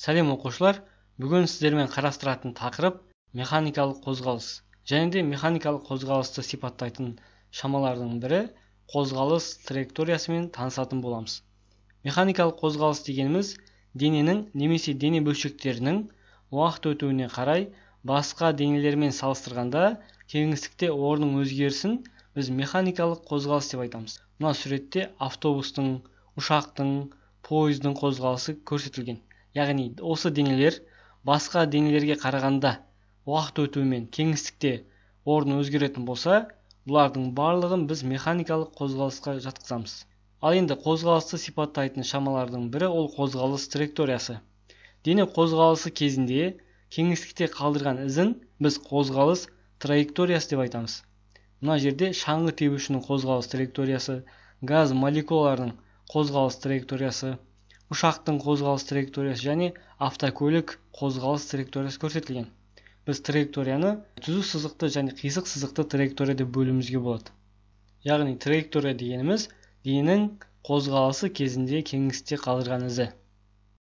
сәлем оқушылар бүгін сіздермен қарастыратын тақырып механикалық қозғалыс және де механикалық қозғалысты сипаттайтын шамалардың бірі қозғалыс траекториясымен танысатын боламыз механикалық қозғалыс дегеніміз дененің немесе дене бөлшектерінің уақыт өтуіне қарай басқа денелермен салыстырғанда кеңістікте орның өзгерісін біз механикалық қозғалыс деп айтамыз мына суретте автобустың ұшақтың пойыздың қозғалысы көрсетілген яғни осы денелер басқа денелерге қарағанда уақыт өтуімен кеңістікте орны өзгеретін болса бұлардың барлығын біз механикалық қозғалысқа жатқызамыз ал енді қозғалысты сипаттайтын шамалардың бірі ол қозғалыс траекториясы дене қозғалысы кезінде кеңістікте қалдырған ізін біз қозғалыс траекториясы деп айтамыз мына жерде шаңғы тебушінің қозғалыс траекториясы газ молекулаларының қозғалыс траекториясы ұшақтың қозғалыс траекториясы және автокөлік қозғалыс траекториясы көрсетілген біз траекторияны түзу сызықты және қисық сызықты траектория деп бөлуімізге болады яғни траектория дегеніміз дененің қозғалысы кезінде кеңістікте қалдырған ізі